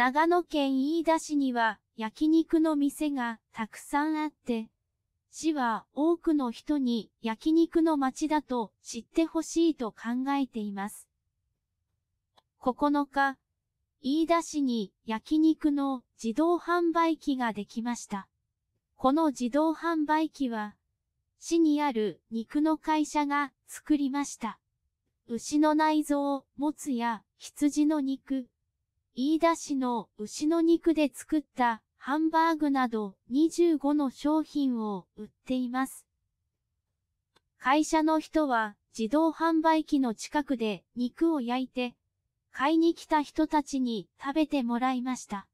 長野県飯田市には焼肉の店がたくさんあって、市は多くの人に焼肉の街だと知ってほしいと考えています。9日、飯田市に焼肉の自動販売機ができました。この自動販売機は、市にある肉の会社が作りました。牛の内臓、もつや羊の肉、飯田市の牛の肉で作ったハンバーグなど25の商品を売っています。会社の人は自動販売機の近くで肉を焼いて、買いに来た人たちに食べてもらいました。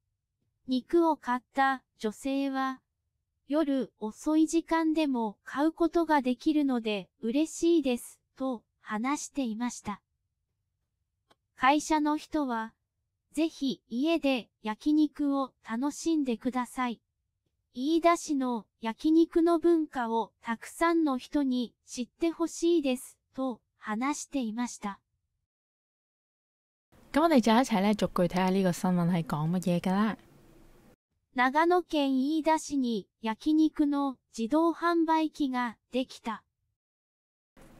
肉を買った女性は、夜遅い時間でも買うことができるので嬉しいですと話していました。会社の人はぜひ家で焼肉を楽しんでください。飯田市の焼肉の文化をたくさんの人に知ってほしいです、と話していました。咁我哋就一咧逐句睇下呢新乜嘢啦。長野県飯田市に焼肉の自動販売機ができた。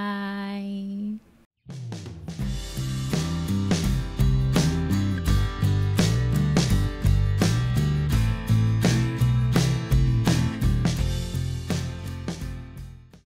Bye.